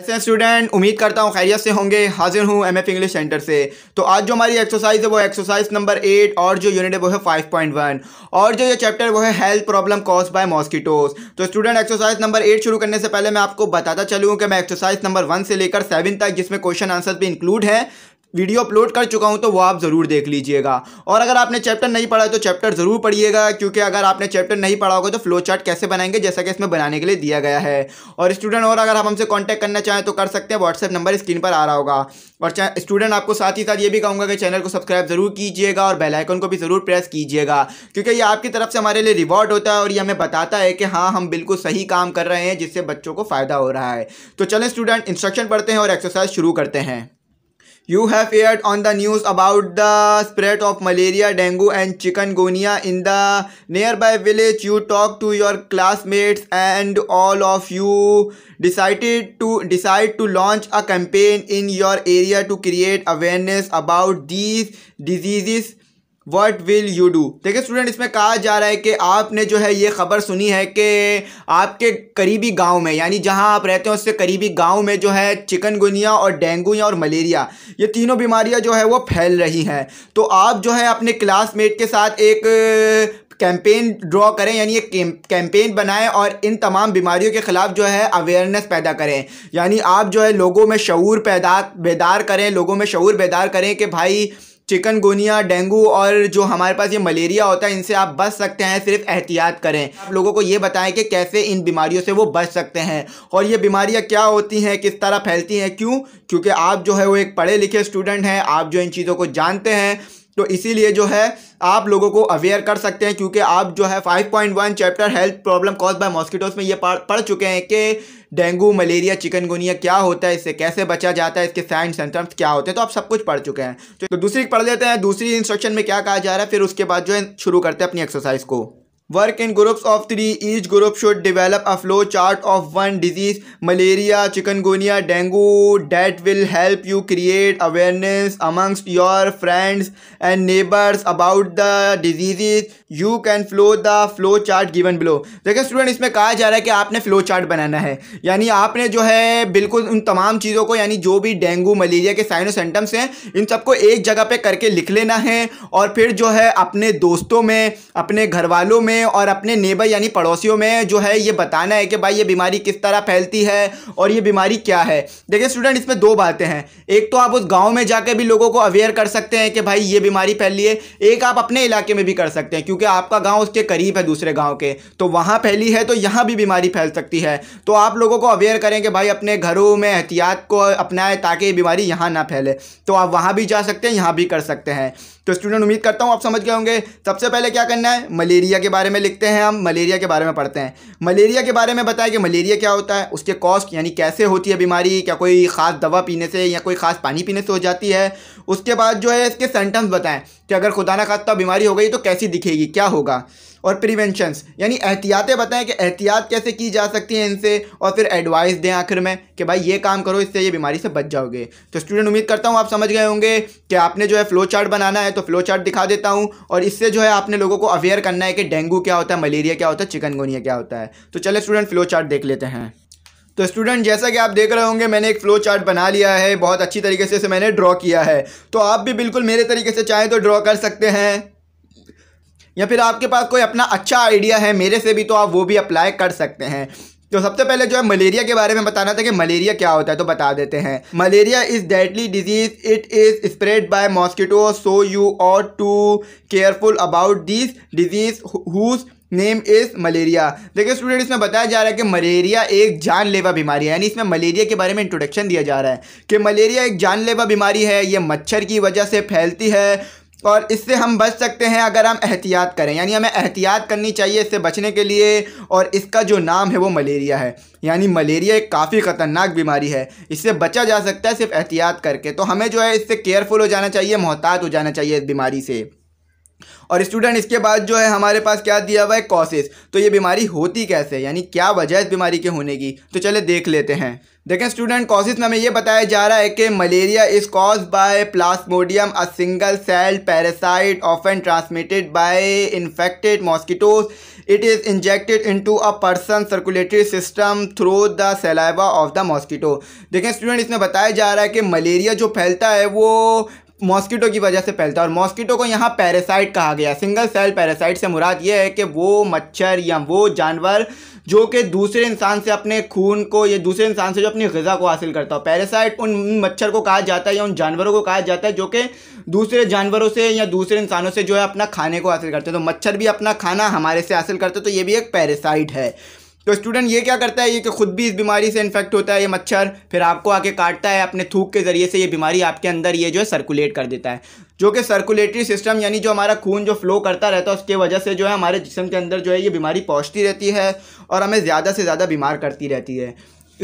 ऐसे स्टूडेंट उम्मीद करता हूँ खैरियत से होंगे हाजिर हूँ एम एफ इंग्लिश सेंटर से तो आज जो हमारी एक्सरसाइज है वो एक्सरसाइज नंबर एट और जो यूनिट है वो है फाइव पॉइंट वन और जो ये चैप्टर वो है health problem caused by mosquitoes तो स्टूडेंट एक्सरसाइज नंबर एट शुरू करने से पहले मैं आपको बताता चलूँ कि मैं एक्सरसाइज नंबर वन से लेकर सेवन तक जिसमें क्वेश्चन आंसर भी इंक्लूड है वीडियो अपलोड कर चुका हूँ तो वो आप ज़रूर देख लीजिएगा और अगर आपने चैप्टर नहीं पढ़ा है तो चैप्टर ज़रूर पढ़िएगा क्योंकि अगर आपने चैप्टर नहीं पढ़ा होगा तो फ्लो चार्ट कैसे बनाएंगे जैसा कि इसमें बनाने के लिए दिया गया है और स्टूडेंट और अगर आप हमसे कॉन्टैक्ट करना चाहें तो कर सकते हैं व्हाट्सएप नंबर स्क्रीन पर आ रहा होगा और स्टूडेंट आपको साथ ही साथ ये भी कहूँगा कि चैनल को सब्सक्राइब ज़रूर कीजिएगा और बेलाइकन को भी ज़रूर प्रेस कीजिएगा क्योंकि ये आपकी तरफ से हमारे लिए रिवॉर्ड होता है और ये हमें बताता है कि हाँ हम बिल्कुल सही काम कर रहे हैं जिससे बच्चों को फ़ायदा हो रहा है तो चलें स्टूडेंट इंस्ट्रक्शन पढ़ते हैं और एक्सरसाइज शुरू करते हैं You have heard on the news about the spread of malaria, dengue and chikungunya in the nearby village. You talked to your classmates and all of you decided to decide to launch a campaign in your area to create awareness about these diseases what will you do देखिए student इसमें कहा जा रहा है कि आपने जो है ये खबर सुनी है कि आपके करीबी गांव में यानी जहां आप रहते हैं उससे करीबी गांव में जो है चिकनगुनिया और डेंगू या और मलेरिया ये तीनों बीमारियां जो है वो फैल रही हैं तो आप जो है अपने क्लासमेट के साथ एक कैंपेन ड्रॉ करें यानी एक कैंपेन बनाएं और इन तमाम बीमारियों के ख़िलाफ़ जो है अवेयरनेस पैदा करें यानी आप जो है लोगों में शूर पैदा बेदार करें लोगों में शूर बेदार करें कि भाई चिकनगुनिया डेंगू और जो हमारे पास ये मलेरिया होता है इनसे आप बच सकते हैं सिर्फ एहतियात करें आप लोगों को ये बताएं कि कैसे इन बीमारियों से वो बच सकते हैं और ये बीमारियाँ क्या होती हैं किस तरह फैलती हैं क्यों क्योंकि आप जो है वो एक पढ़े लिखे स्टूडेंट हैं आप जो इन चीज़ों को जानते हैं तो इसीलिए जो है आप लोगों को अवेयर कर सकते हैं क्योंकि आप जो है 5.1 chapter health problem caused by mosquitoes में ये पढ़ चुके हैं कि डेंगू मलेरिया चिकनगुनिया क्या होता है इससे कैसे बचा जाता है इसके साइंस सिम्टम्स क्या होते हैं तो आप सब कुछ पढ़ चुके हैं तो, तो दूसरी पढ़ लेते हैं दूसरी इंस्ट्रक्शन में क्या कहा जा रहा है फिर उसके बाद जो है शुरू करते हैं अपनी एक्सरसाइज को work in groups of three each group should develop a flow chart of one disease malaria chikungunya dengue that will help you create awareness amongst your friends and neighbours about the disease you can follow the flow chart given below देखिए student इसमें कहा जा रहा है कि आपने flow chart बनाना है यानी आपने जो है बिल्कुल उन तमाम चीज़ों को यानी जो भी डेंगू मलेरिया के साइनो सेंटम्स हैं इन सबको एक जगह पर करके लिख लेना है और फिर जो है अपने दोस्तों में अपने घर वालों में में और अपने नेबर यानी पड़ोसियों में जो है ये बताना है कि भाई ये बीमारी किस तरह फैलती है और ये बीमारी क्या है देखिए स्टूडेंट इसमें दो बातें हैं एक तो आप उस गाँव में जाकर भी लोगों को अवेयर कर सकते हैं कि भाई ये बीमारी फैली है एक आप अपने इलाके में भी कर सकते हैं क्योंकि आपका गाँव उसके करीब है दूसरे गाँव के तो वहाँ फैली है तो यहाँ भी बीमारी फैल सकती है तो आप लोगों को अवेयर करें कि भाई अपने घरों में एहतियात को अपनाएं ताकि ये बीमारी यहाँ ना फैले तो आप वहाँ भी जा सकते हैं यहाँ भी कर सकते हैं तो स्टूडेंट उम्मीद करता हूँ आप समझ गए होंगे सबसे पहले क्या करना है मलेरिया के बारे में बारे में लिखते हैं हम मलेरिया के बारे में पढ़ते हैं मलेरिया के बारे में बताया कि मलेरिया क्या होता है उसके कॉस्ट यानी कैसे होती है बीमारी क्या कोई ख़ास दवा पीने से या कोई ख़ास पानी पीने से हो जाती है उसके बाद जो है इसके सेंटम्स बताएं कि अगर खुदा ना खास्ता बीमारी हो गई तो कैसी दिखेगी क्या होगा और प्रिवेंशंस यानी एहतियातें बताएं कि एहतियात कैसे की जा सकती हैं इनसे और फिर एडवाइस दें आखिर में कि भाई ये काम करो इससे ये बीमारी से बच जाओगे तो स्टूडेंट उम्मीद करता हूँ आप समझ गए होंगे कि आपने जो है फ्लो चार्ट बनाना है तो फ्लो चार्ट दिखा देता हूँ और इससे जो है आपने लोगों को अवेयर करना है कि डेंगू क्या होता है मलेरिया क्या होता है चिकनगुनिया क्या होता है तो चले स्टूडेंट फ्लो चार्ट देख लेते हैं तो स्टूडेंट जैसा कि आप देख रहे होंगे मैंने एक फ्लो चार्ट बना लिया है बहुत अच्छी तरीके से इसे मैंने ड्रॉ किया है तो आप भी बिल्कुल मेरे तरीके से चाहें तो ड्रॉ कर सकते हैं या फिर आपके पास कोई अपना अच्छा आइडिया है मेरे से भी तो आप वो भी अप्लाई कर सकते हैं तो सबसे पहले जो है मलेरिया के बारे में बताना था कि मलेरिया क्या होता है तो बता देते हैं malaria is deadly disease it is spread by mosquito so you are to careful about this disease whose name is malaria देखिए स्टूडेंट इसमें बताया जा रहा है कि मलेरिया एक जानलेवा बीमारी है यानी इसमें मलेरिया के बारे में इंट्रोडक्शन दिया जा रहा है कि मलेरिया एक जानलेवा बीमारी है ये मच्छर की वजह से फैलती है और इससे हम बच सकते हैं अगर हम एहतियात करें यानी हमें एहतियात करनी चाहिए इससे बचने के लिए और इसका जो नाम है वो मलेरिया है यानी मलेरिया एक काफ़ी ख़तरनाक बीमारी है इससे बचा जा सकता है सिर्फ एहतियात करके तो हमें जो है इससे केयरफुल हो जाना चाहिए मोहतात हो जाना चाहिए इस बीमारी से और स्टूडेंट इसके बाद जो है हमारे पास क्या दिया हुआ है कॉसेस तो ये बीमारी होती कैसे यानी क्या वजह इस बीमारी के होने की तो चले देख लेते हैं देखें स्टूडेंट कॉसिस में हमें यह बताया जा रहा है कि malaria is caused by plasmodium a single cell parasite often transmitted by infected mosquitoes it is injected into a person circulatory system through the saliva of the mosquito देखें स्टूडेंट इसमें बताया जा रहा है कि मलेरिया जो फैलता है वो मॉस्किटो की वजह से फैलता है और मॉस्किटो को यहाँ पैरासाइट कहा गया सिंगल सेल पैरासाइट से मुराद ये है कि वो मच्छर या वो जानवर जो कि दूसरे इंसान से अपने खून को या दूसरे इंसान से जो अपनी गज़ा को हासिल करता हो पैरासाइट उन मच्छर को कहा जाता है या उन जानवरों को कहा जाता है जो कि दूसरे जानवरों से या दूसरे इंसानों से जो है अपना खाने को हासिल करते हैं तो मच्छर भी अपना खाना हमारे से हासिल करते हैं तो ये भी एक पैरासाइट है तो स्टूडेंट ये क्या करता है ये कि खुद भी इस बीमारी से इन्फेक्ट होता है ये मच्छर फिर आपको आके काटता है अपने थूक के ज़रिए से ये बीमारी आपके अंदर ये जो है सर्कुलेट कर देता है जो कि सर्कुलेटरी सिस्टम यानी जो हमारा खून जो फ्लो करता रहता है उसके वजह से जो है हमारे जिसम के अंदर जो है ये बीमारी पहुँचती रहती है और हमें ज़्यादा से ज़्यादा बीमार करती रहती है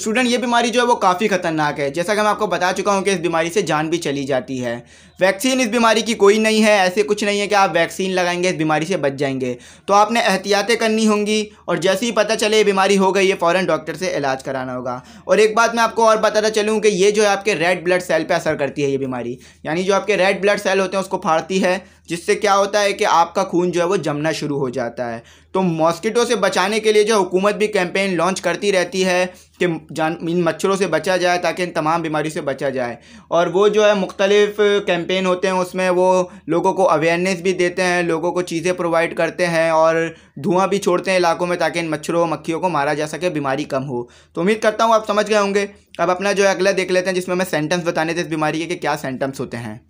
स्टूडेंट ये बीमारी जो है वो काफ़ी खतरनाक है जैसा कि मैं आपको बता चुका हूँ कि इस बीमारी से जान भी चली जाती है वैक्सीन इस बीमारी की कोई नहीं है ऐसे कुछ नहीं है कि आप वैक्सीन लगाएंगे इस बीमारी से बच जाएंगे तो आपने एहतियातें करनी होंगी और जैसे ही पता चले ये बीमारी हो गई है फ़ौर डॉक्टर से इलाज कराना होगा और एक बात मैं आपको और बताता चलूँ कि ये जो है आपके रेड ब्लड सेल पर असर करती है ये बीमारी यानी जो आपके रेड ब्लड सेल होते हैं उसको फाड़ती है जिससे क्या होता है कि आपका खून जो है वो जमना शुरू हो जाता है तो मॉस्किटो से बचाने के लिए जो हुकूमत भी कैंपेन लॉन्च करती रहती है के जान इन मच्छरों से बचा जाए ताकि इन तमाम बीमारी से बचा जाए और वो जो है मुख्तलिफ कैंपेन होते हैं उसमें वो लोगों को अवेयरनेस भी देते हैं लोगों को चीज़ें प्रोवाइड करते हैं और धुआं भी छोड़ते हैं इलाकों में ताकि इन मच्छरों मक्खियों को मारा जा सके बीमारी कम हो तो उम्मीद करता हूँ आप समझ गए होंगे अब अपना जो है अगला देख लेते हैं जिसमें हमें सेंटेंस बताने थे इस बीमारी के कि क्या सेंटम्स होते हैं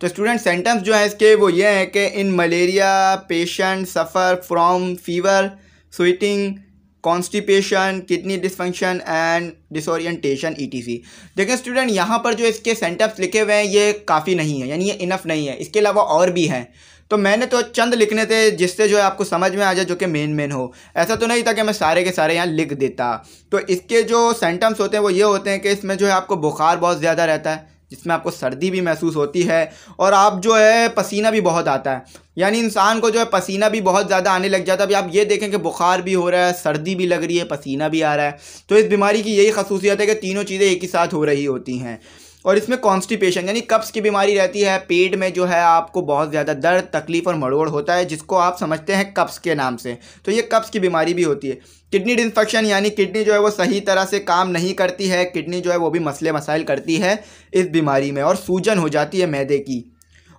तो स्टूडेंट सेंटम्स जो हैं इसके वो ये हैं कि in malaria patient suffer from fever sweating constipation kidney dysfunction and T C देखें स्टूडेंट यहाँ पर जो इसके सेंटेंस लिखे हुए हैं ये काफ़ी नहीं है यानी ये इनफ नहीं है इसके अलावा और भी हैं तो मैंने तो चंद लिखने थे जिससे जो है आपको समझ में आ जाए जो कि मेन मेन हो ऐसा तो नहीं था कि मैं सारे के सारे यहाँ लिख देता तो इसके जो सेंटम्स होते हैं वो ये होते हैं कि इसमें जो है आपको बुखार बहुत ज़्यादा रहता है जिसमें आपको सर्दी भी महसूस होती है और आप जो है पसीना भी बहुत आता है यानी इंसान को जो है पसीना भी बहुत ज़्यादा आने लग जाता है अभी आप ये देखें कि बुखार भी हो रहा है सर्दी भी लग रही है पसीना भी आ रहा है तो इस बीमारी की यही खसूसियत है कि तीनों चीज़ें एक ही साथ हो रही होती हैं और इसमें कॉन्स्टिपेशन यानी कब्ज़ की बीमारी रहती है पेट में जो है आपको बहुत ज़्यादा दर्द तकलीफ और मड़ोड़ होता है जिसको आप समझते हैं कब्ज़ के नाम से तो ये कब्ज़ की बीमारी भी होती है किडनी डिस्फंक्शन यानी किडनी जो है वो सही तरह से काम नहीं करती है किडनी जो है वो भी मसले मसाइल करती है इस बीमारी में और सूजन हो जाती है मैदे की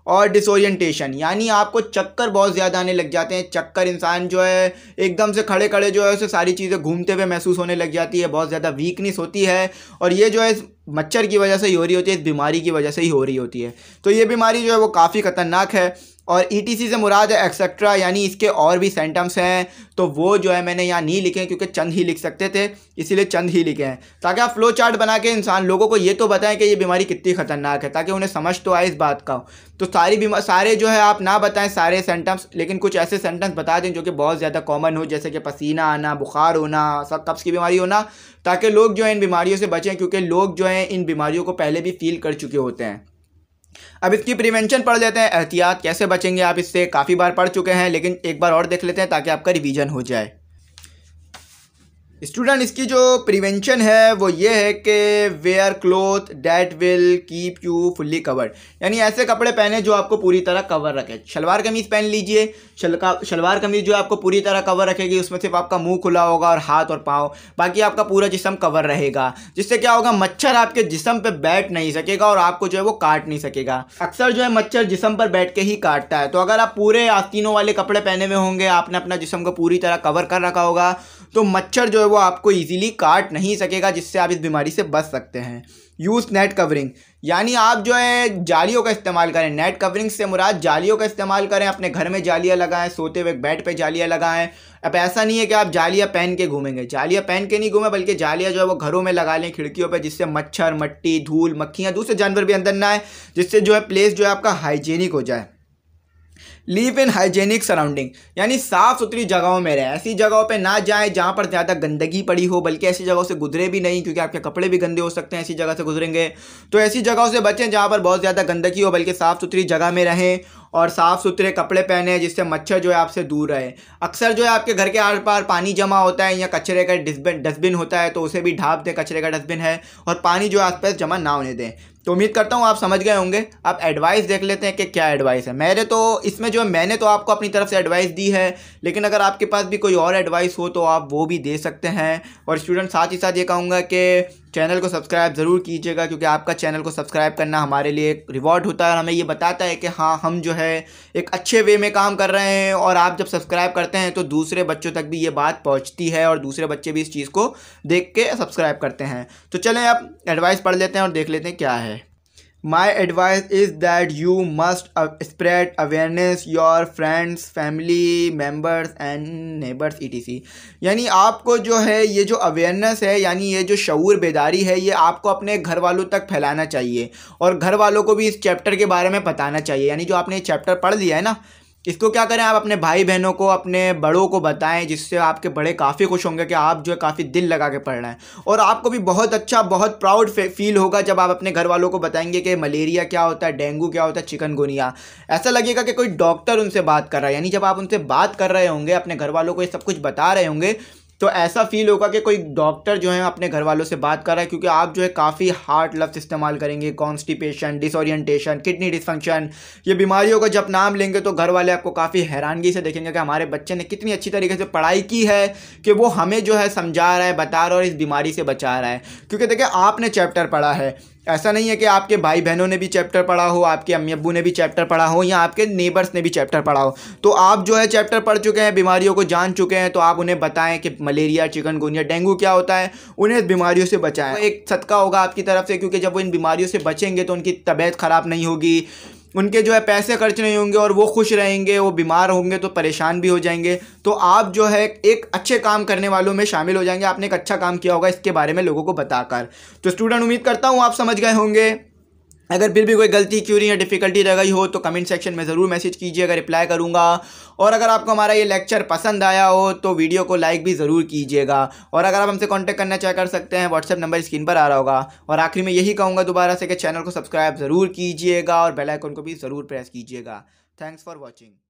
और डिसोरिएंटेशन यानी आपको चक्कर बहुत ज़्यादा आने लग जाते हैं चक्कर इंसान जो है एकदम से खड़े खड़े जो है उसे सारी चीज़ें घूमते हुए महसूस होने लग जाती है बहुत ज़्यादा वीकनेस होती है और ये जो है मच्छर की वजह से ही हो रही होती है इस बीमारी की वजह से ही हो रही होती है तो ये बीमारी जो है वो काफ़ी ख़तरनाक है और ई e से मुराद है एक्सेट्रा यानी इसके और भी सेंटम्स हैं तो वो जो है मैंने यहाँ नहीं लिखे क्योंकि चंद ही लिख सकते थे इसीलिए चंद ही लिखे हैं ताकि आप फ्लो चार्ट बना के इंसान लोगों को ये तो बताएं कि ये बीमारी कितनी ख़तरनाक है ताकि उन्हें समझ तो आए इस बात का तो सारी बीमार सारे जो है आप ना बताएं सारे सेंटम्स लेकिन कुछ ऐसे सेंटम्स बता दें जो कि बहुत ज़्यादा कॉमन हो जैसे कि पसीना आना बुखार होना सब कब्स की बीमारी होना ताकि लोग जो है इन बीमारियों से बचें क्योंकि लोग जो है इन बीमारियों को पहले भी फील कर चुके होते हैं अब इसकी प्रिवेंशन पढ़ लेते हैं एहतियात कैसे बचेंगे आप इससे काफ़ी बार पढ़ चुके हैं लेकिन एक बार और देख लेते हैं ताकि आपका रिवीजन हो जाए स्टूडेंट इसकी जो प्रिवेंशन है वो ये है कि wear cloth that will keep you fully covered यानी ऐसे कपड़े पहने जो आपको पूरी तरह कवर रखे शलवार कमीज़ पहन लीजिए शलवार कमीज़ जो आपको पूरी तरह कवर रखेगी उसमें सिर्फ आपका मुंह खुला होगा और हाथ और पाँव बाकी आपका पूरा जिसम कवर रहेगा जिससे क्या होगा मच्छर आपके जिसम पर बैठ नहीं सकेगा और आपको जो है वो काट नहीं सकेगा अक्सर जो है मच्छर जिसम पर बैठ के ही काटता है तो अगर आप पूरे आस्तीनों वाले कपड़े पहने हुए होंगे आपने अपना जिसम को पूरी तरह कवर कर रखा होगा तो मच्छर जो है वो आपको ईजिली काट नहीं सकेगा जिससे आप इस बीमारी से बच सकते हैं यूज़ नेट कवरिंग यानी आप जो है जालियों का इस्तेमाल करें नेट कवरिंग से मुराद जालियों का इस्तेमाल करें अपने घर में जालियाँ लगाएं सोते हुए बेड पे जालियाँ लगाएं अब ऐसा नहीं है कि आप जालियाँ पहन के घूमेंगे जालियाँ पहन के नहीं घूमें बल्कि जालियाँ जो है वो घरों में लगा लें खिड़कियों पर जिससे मच्छर मट्टी धूल मक्खियाँ दूसरे जानवर भी अंदर ना आए जिससे जो है प्लेस जो है आपका हाइजीनिक हो जाए लिव इन हाइजेनिक सराउंडिंग यानी साफ़ सुथरी जगहों में रहें ऐसी जगहों पे ना जाए जहाँ पर ज़्यादा गंदगी पड़ी हो बल्कि ऐसी जगहों से गुजरे भी नहीं क्योंकि आपके कपड़े भी गंदे हो सकते हैं ऐसी जगह से गुजरेंगे तो ऐसी जगहों से बचें जहाँ पर बहुत ज़्यादा गंदगी हो बल्कि साफ़ सुथरी जगह में रहें और साफ़ सुथरे कपड़े पहने जिससे मच्छर जो है आपसे दूर रहे अक्सर जो है आपके घर के आर पार पानी जमा होता है या कचरे का डस्टबिन होता है तो उसे भी ढाँप दें कचरे का डस्टबिन है और पानी जो है आसपास जमा ना होने दें तो उम्मीद करता हूँ आप समझ गए होंगे आप एडवाइस देख लेते हैं कि क्या एडवाइस है मेरे तो इसमें जो मैंने तो आपको अपनी तरफ से एडवाइस दी है लेकिन अगर आपके पास भी कोई और एडवाइस हो तो आप वो भी दे सकते हैं और स्टूडेंट साथ ही साथ ये कहूँगा कि चैनल को सब्सक्राइब ज़रूर कीजिएगा क्योंकि आपका चैनल को सब्सक्राइब करना हमारे लिए एक रिवॉर्ड होता है और हमें ये बताता है कि हाँ हम जो है एक अच्छे वे में काम कर रहे हैं और आप जब सब्सक्राइब करते हैं तो दूसरे बच्चों तक भी ये बात पहुँचती है और दूसरे बच्चे भी इस चीज़ को देख के सब्सक्राइब करते हैं तो चलें आप एडवाइस पढ़ लेते हैं और देख लेते हैं क्या है my advice is that you must uh, spread awareness your friends family members and neighbors etc यानी आपको जो है ये जो अवेयरनेस है यानी ये जो शूर बेदारी है ये आपको अपने घर वालों तक फैलाना चाहिए और घर वालों को भी इस चैप्टर के बारे में बताना चाहिए यानी जो आपने चैप्टर पढ़ लिया है ना इसको क्या करें आप अपने भाई बहनों को अपने बड़ों को बताएं जिससे आपके बड़े काफ़ी खुश होंगे कि आप जो है काफ़ी दिल लगा के पढ़ रहे हैं और आपको भी बहुत अच्छा बहुत प्राउड फील होगा जब आप अपने घर वालों को बताएंगे कि मलेरिया क्या होता है डेंगू क्या होता है चिकनगुनिया ऐसा लगेगा कि कोई डॉक्टर उनसे बात कर रहा है यानी जब आप उनसे बात कर रहे होंगे अपने घर वालों को ये सब कुछ बता रहे होंगे तो ऐसा फील होगा कि कोई डॉक्टर जो है अपने घर वालों से बात कर रहा है क्योंकि आप जो है काफ़ी हार्ड लफ्स इस्तेमाल करेंगे कॉन्स्टिपेशन डिसोरिएंटेशन किडनी डिसफंक्शन ये बीमारियों का जब नाम लेंगे तो घर वाले आपको काफ़ी हैरानगी से देखेंगे कि हमारे बच्चे ने कितनी अच्छी तरीके से पढ़ाई की है कि वो हमें जो है समझा रहा है बता रहा है और इस बीमारी से बचा रहा है क्योंकि देखिए आपने चैप्टर पढ़ा है ऐसा नहीं है कि आपके भाई बहनों ने भी चैप्टर पढ़ा हो आपके अम्मी अबू ने भी चैप्टर पढ़ा हो या आपके नेबर्स ने भी चैप्टर पढ़ा हो तो आप जो है चैप्टर पढ़ चुके हैं बीमारियों को जान चुके हैं तो आप उन्हें बताएं कि मलेरिया चिकनगुनिया डेंगू क्या होता है उन्हें बीमारियों से बचाएं तो एक सदका होगा आपकी तरफ से क्योंकि जब वो इन बीमारियों से बचेंगे तो उनकी तबीयत ख़राब नहीं होगी उनके जो है पैसे खर्च नहीं होंगे और वो खुश रहेंगे वो बीमार होंगे तो परेशान भी हो जाएंगे तो आप जो है एक अच्छे काम करने वालों में शामिल हो जाएंगे आपने एक अच्छा काम किया होगा इसके बारे में लोगों को बताकर तो स्टूडेंट उम्मीद करता हूँ आप समझ गए होंगे अगर फिर भी कोई गलती क्यूरी या डिफ़िकल्टी रह गई हो तो कमेंट सेक्शन में ज़रूर मैसेज कीजिएगा रिप्लाई करूँगा और अगर आपको हमारा ये लेक्चर पसंद आया हो तो वीडियो को लाइक भी ज़रूर कीजिएगा और अगर आप हमसे कांटेक्ट करना चाहे कर सकते हैं व्हाट्सअप नंबर स्क्रीन पर आ रहा होगा और आखिरी में यही कहूँगा दोबारा से कि चैनल को सब्सक्राइब ज़रूर कीजिएगा और बेलाइकन को भी ज़रूर प्रेस कीजिएगा थैंक्स फॉर वॉचिंग